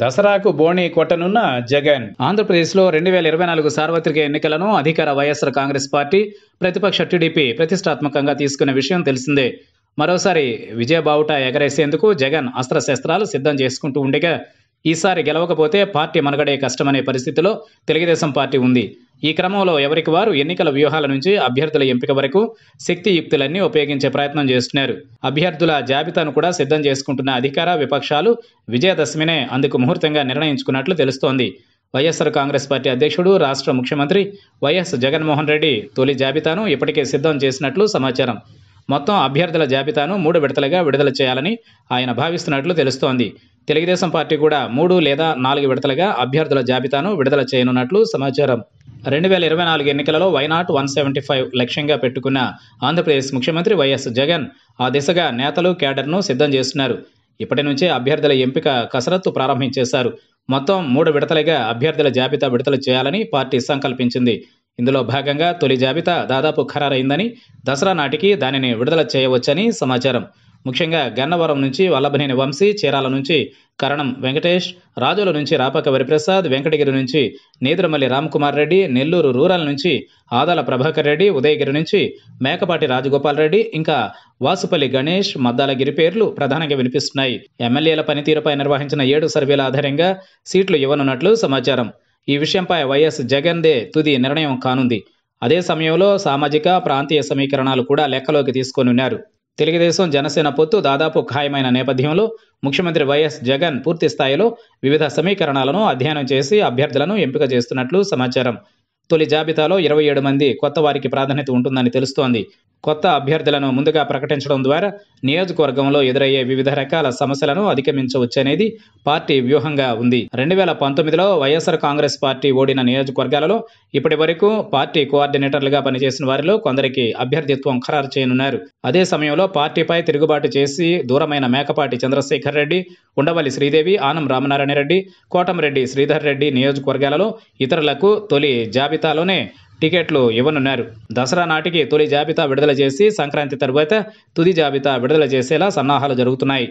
దసరాకు బోణి కొట్టనున్న జగన్ ఆంధ్రప్రదేశ్లో రెండు వేల ఇరవై నాలుగు సార్వత్రిక ఎన్నికలను అధికార వైఎస్ఆర్ కాంగ్రెస్ పార్టీ ప్రతిపక్ష టీడీపీ ప్రతిష్టాత్మకంగా తీసుకున్న విషయం తెలిసిందే మరోసారి విజయబావుట ఎగరేసేందుకు జగన్ అస్త్రశస్త్రాలు సిద్ధం చేసుకుంటూ ఉండగా ఈసారి గెలవకపోతే పార్టీ మనగడే కష్టమనే పరిస్థితిలో తెలుగుదేశం పార్టీ ఉంది ఈ క్రమంలో ఎవరికి వారు ఎన్నికల వ్యూహాల నుంచి అభ్యర్థుల ఎంపిక వరకు శక్తియుక్తులన్నీ ఉపయోగించే ప్రయత్నం చేస్తున్నారు అభ్యర్థుల జాబితాను కూడా సిద్ధం చేసుకుంటున్న అధికార విపక్షాలు విజయదశమినే అందుకు ముహూర్తంగా నిర్ణయించుకున్నట్లు తెలుస్తోంది వైఎస్ఆర్ కాంగ్రెస్ పార్టీ అధ్యక్షుడు రాష్ట్ర ముఖ్యమంత్రి వైఎస్ జగన్మోహన్ రెడ్డి తొలి జాబితాను ఇప్పటికే సిద్ధం చేసినట్లు సమాచారం మొత్తం అభ్యర్థుల జాబితాను మూడు విడతలుగా విడుదల చేయాలని ఆయన భావిస్తున్నట్లు తెలుస్తోంది తెలుగుదేశం పార్టీ కూడా మూడు లేదా నాలుగు విడతలుగా అభ్యర్థుల జాబితాను విడుదల చేయనున్నట్లు సమాచారం రెండు వేల ఇరవై నాలుగు ఎన్నికలలో వైనాట్ వన్ సెవెంటీ ఫైవ్ లక్ష్యంగా పెట్టుకున్న ఆంధ్రప్రదేశ్ ముఖ్యమంత్రి వైఎస్ జగన్ ఆ దిశగా నేతలు కేడర్ను సిద్ధం చేస్తున్నారు ఇప్పటి నుంచే అభ్యర్థుల ఎంపిక కసరత్తు ప్రారంభించేశారు మొత్తం మూడు విడతలుగా అభ్యర్థుల జాబితా విడుదల చేయాలని పార్టీ సంకల్పించింది ఇందులో భాగంగా తొలి జాబితా దాదాపు ఖరారైందని దసరా నాటికి దానిని విడుదల చేయవచ్చని సమాచారం ముఖ్యంగా గన్నవరం నుంచి వల్లభనేని వంశీ చీరాల నుంచి కరణం వెంకటేష్ రాజుల నుంచి రాపాక వరిప్రసాద్ వెంకటగిరి నుంచి నేదురమల్లి రామ్కుమార్ రెడ్డి నెల్లూరు రూరల్ నుంచి ఆదాల ప్రభాకర్ రెడ్డి ఉదయగిరి నుంచి మేకపాటి రాజగోపాల్ రెడ్డి ఇంకా వాసుపల్లి గణేష్ మద్దాల గిరి పేర్లు ప్రధానంగా వినిపిస్తున్నాయి ఎమ్మెల్యేల పనితీరుపై నిర్వహించిన ఏడు సర్వేల ఆధారంగా సీట్లు ఇవ్వనున్నట్లు సమాచారం ఈ విషయంపై వైఎస్ జగన్దే తుది నిర్ణయం కానుంది అదే సమయంలో సామాజిక ప్రాంతీయ సమీకరణాలు కూడా లెక్కలోకి తీసుకొనున్నారు తెలుగుదేశం జనసేన పొత్తు దాదాపు ఖాయమైన నేపథ్యంలో ముఖ్యమంత్రి వైఎస్ జగన్ పూర్తి స్థాయిలో వివిధ సమీకరణాలను అధ్యయనం చేసి అభ్యర్థులను ఎంపిక చేస్తున్నట్లు సమాచారం తొలి జాబితాలో ఇరవై ఏడు మంది కొత్త వారికి ప్రాధాన్యత ఉంటుందని తెలుస్తోంది కొత్త అభ్యర్థులను ముందుగా ప్రకటించడం ద్వారా నియోజకవర్గంలో ఎదురయ్యే వివిధ రకాల సమస్యలను అధిగమించవచ్చనేది పార్టీ వ్యూహంగా ఉంది రెండు వేల పంతొమ్మిదిలో వైఎస్ఆర్ కాంగ్రెస్ పార్టీ ఓడిన నియోజకవర్గాలలో ఇప్పటి వరకు పార్టీ కోఆర్డినేటర్లుగా పనిచేసిన వారిలో కొందరికి అభ్యర్థిత్వం ఖరారు చేయనున్నారు అదే సమయంలో పార్టీపై తిరుగుబాటు చేసి దూరమైన మేకపాటి చంద్రశేఖర్ రెడ్డి ఉండవల్లి శ్రీదేవి ఆనం రామనారాయణ రెడ్డి కోటంరెడ్డి శ్రీధర్ రెడ్డి నియోజకవర్గాలలో ఇతరులకు తొలి జాబితా జాబితాలోనే టికెట్లు ఇవ్వనున్నారు దసరా నాటికి తొలి జాబితా విడుదల చేసి సంక్రాంతి తరువాత తుది జాబితా విడుదల చేసేలా సన్నాహాలు జరుగుతున్నాయి